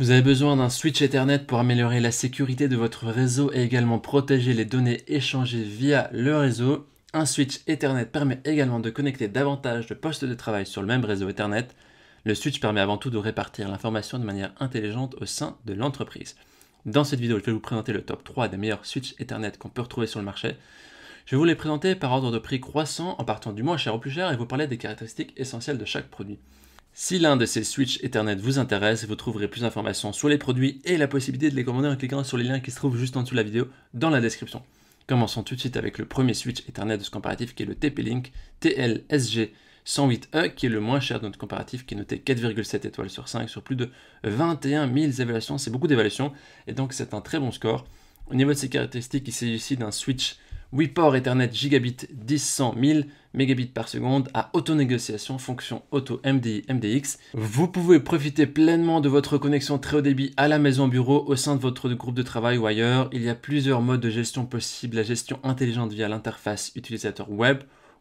Vous avez besoin d'un switch Ethernet pour améliorer la sécurité de votre réseau et également protéger les données échangées via le réseau. Un switch Ethernet permet également de connecter davantage de postes de travail sur le même réseau Ethernet. Le switch permet avant tout de répartir l'information de manière intelligente au sein de l'entreprise. Dans cette vidéo, je vais vous présenter le top 3 des meilleurs switches Ethernet qu'on peut retrouver sur le marché. Je vais vous les présenter par ordre de prix croissant en partant du moins cher au plus cher et vous parler des caractéristiques essentielles de chaque produit. Si l'un de ces switches Ethernet vous intéresse, vous trouverez plus d'informations sur les produits et la possibilité de les commander en cliquant sur les liens qui se trouvent juste en dessous de la vidéo dans la description. Commençons tout de suite avec le premier switch Ethernet de ce comparatif qui est le TP-Link TLSG 108E qui est le moins cher de notre comparatif qui est noté 4,7 étoiles sur 5 sur plus de 21 000 évaluations, c'est beaucoup d'évaluations et donc c'est un très bon score. Au niveau de ses caractéristiques, il s'agit ici d'un switch 8 ports Ethernet gigabit 10 100 000 mégabits par seconde à auto-négociation fonction auto MDI MDX. Vous pouvez profiter pleinement de votre connexion très haut débit à la maison bureau au sein de votre groupe de travail ou ailleurs. Il y a plusieurs modes de gestion possibles, la gestion intelligente via l'interface utilisateur web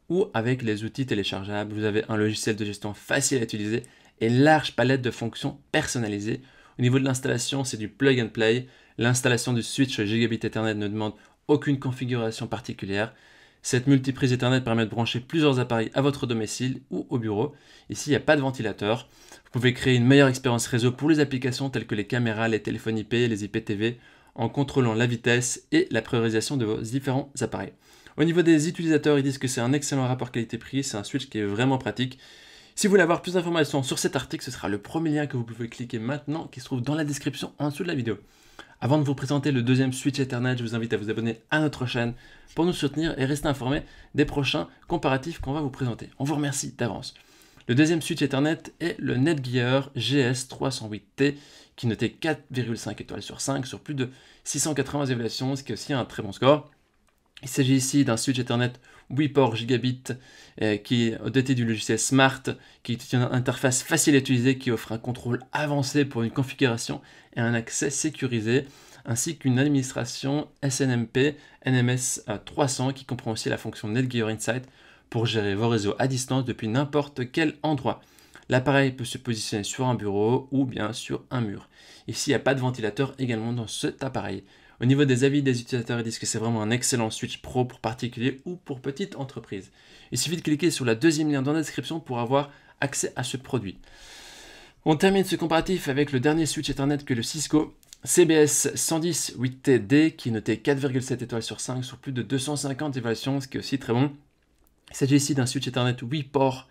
ou avec les outils téléchargeables. Vous avez un logiciel de gestion facile à utiliser et large palette de fonctions personnalisées. Au niveau de l'installation, c'est du plug and play. L'installation du switch Gigabit Ethernet ne demande aucune configuration particulière. Cette multiprise Ethernet permet de brancher plusieurs appareils à votre domicile ou au bureau. Ici, il n'y a pas de ventilateur. Vous pouvez créer une meilleure expérience réseau pour les applications telles que les caméras, les téléphones IP les IPTV en contrôlant la vitesse et la priorisation de vos différents appareils. Au niveau des utilisateurs, ils disent que c'est un excellent rapport qualité-prix, c'est un switch qui est vraiment pratique. Si vous voulez avoir plus d'informations sur cet article, ce sera le premier lien que vous pouvez cliquer maintenant qui se trouve dans la description en dessous de la vidéo. Avant de vous présenter le deuxième Switch Ethernet, je vous invite à vous abonner à notre chaîne pour nous soutenir et rester informé des prochains comparatifs qu'on va vous présenter. On vous remercie d'avance. Le deuxième Switch Ethernet est le Netgear GS308T qui notait 4,5 étoiles sur 5 sur plus de 680 évaluations, ce qui est aussi un très bon score. Il s'agit ici d'un switch Ethernet 8 ports gigabit euh, qui est doté du logiciel Smart, qui est une interface facile à utiliser, qui offre un contrôle avancé pour une configuration et un accès sécurisé, ainsi qu'une administration SNMP NMS 300 qui comprend aussi la fonction Netgear Insight pour gérer vos réseaux à distance depuis n'importe quel endroit. L'appareil peut se positionner sur un bureau ou bien sur un mur. Ici, il n'y a pas de ventilateur également dans cet appareil. Au niveau des avis des utilisateurs, ils disent que c'est vraiment un excellent Switch Pro pour particuliers ou pour petites entreprises. Il suffit de cliquer sur la deuxième lien dans la description pour avoir accès à ce produit. On termine ce comparatif avec le dernier Switch Ethernet que le Cisco CBS 110 8TD qui est noté 4,7 étoiles sur 5 sur plus de 250 évaluations, ce qui est aussi très bon. Il s'agit ici d'un Switch Ethernet 8 ports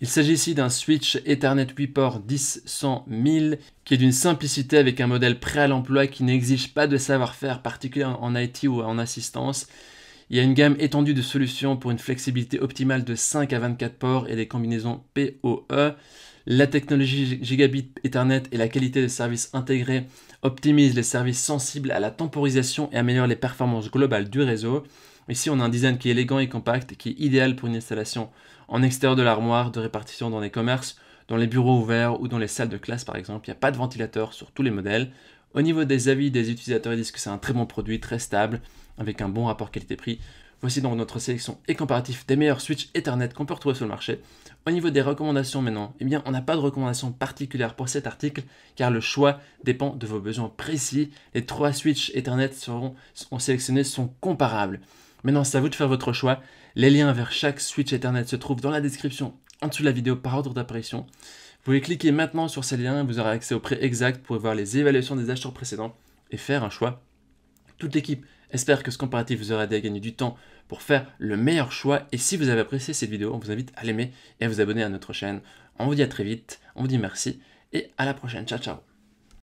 il s'agit ici d'un switch Ethernet 8 ports 10 100 1000 qui est d'une simplicité avec un modèle prêt à l'emploi qui n'exige pas de savoir-faire particulier en IT ou en assistance. Il y a une gamme étendue de solutions pour une flexibilité optimale de 5 à 24 ports et des combinaisons POE. La technologie gigabit Ethernet et la qualité des services intégrés optimisent les services sensibles à la temporisation et améliorent les performances globales du réseau. Ici, on a un design qui est élégant et compact, qui est idéal pour une installation en extérieur de l'armoire, de répartition dans les commerces, dans les bureaux ouverts ou dans les salles de classe par exemple. Il n'y a pas de ventilateur sur tous les modèles. Au niveau des avis des utilisateurs, ils disent que c'est un très bon produit, très stable, avec un bon rapport qualité-prix. Voici donc notre sélection et comparatif des meilleurs switches Ethernet qu'on peut retrouver sur le marché. Au niveau des recommandations maintenant, eh bien on n'a pas de recommandations particulière pour cet article car le choix dépend de vos besoins précis. Les trois switches Ethernet seront, seront sélectionnés sont comparables. Maintenant c'est à vous de faire votre choix. Les liens vers chaque switch Ethernet se trouvent dans la description en dessous de la vidéo par ordre d'apparition. Vous pouvez cliquer maintenant sur ces liens, vous aurez accès au prix exact pour voir les évaluations des acheteurs précédents et faire un choix. Toute l'équipe espère que ce comparatif vous aura aidé à gagner du temps pour faire le meilleur choix. Et si vous avez apprécié cette vidéo, on vous invite à l'aimer et à vous abonner à notre chaîne. On vous dit à très vite, on vous dit merci et à la prochaine. Ciao ciao